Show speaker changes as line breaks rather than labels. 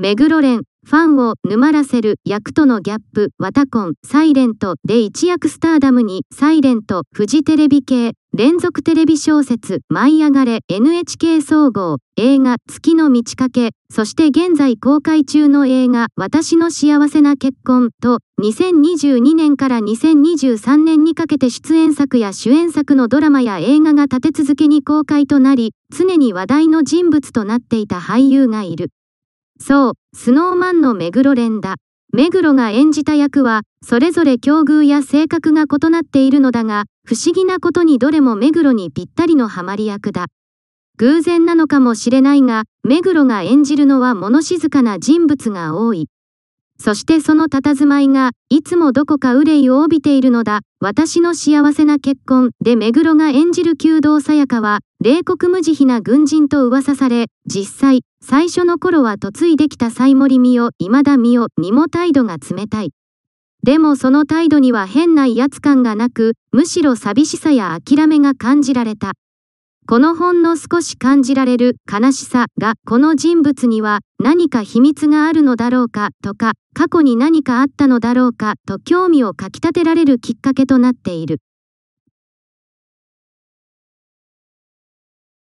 目黒連、ファンを沼らせる役とのギャップ、ワタコン、サイレントで一躍スターダムに、サイレント、フジテレビ系、連続テレビ小説、舞い上がれ、NHK 総合、映画、月の満ち欠け、そして現在公開中の映画、私の幸せな結婚と、2022年から2023年にかけて出演作や主演作のドラマや映画が立て続けに公開となり、常に話題の人物となっていた俳優がいる。そう、スノーマンの目黒蓮だ。目黒が演じた役は、それぞれ境遇や性格が異なっているのだが、不思議なことにどれも目黒にぴったりのハマり役だ。偶然なのかもしれないが、目黒が演じるのは物静かな人物が多い。そしてその佇まいが、いつもどこか憂いを帯びているのだ。私の幸せな結婚で目黒が演じる弓道さやかは、冷酷無慈悲な軍人と噂され、実際、最初の頃は嫁いできた西森美代、未だ美代にも態度が冷たい。でもその態度には変な威圧感がなく、むしろ寂しさや諦めが感じられた。このほんの少し感じられる悲しさがこの人物には何か秘密があるのだろうかとか過去に何かあったのだろうかと興味をかきたてられるきっかけとなっている。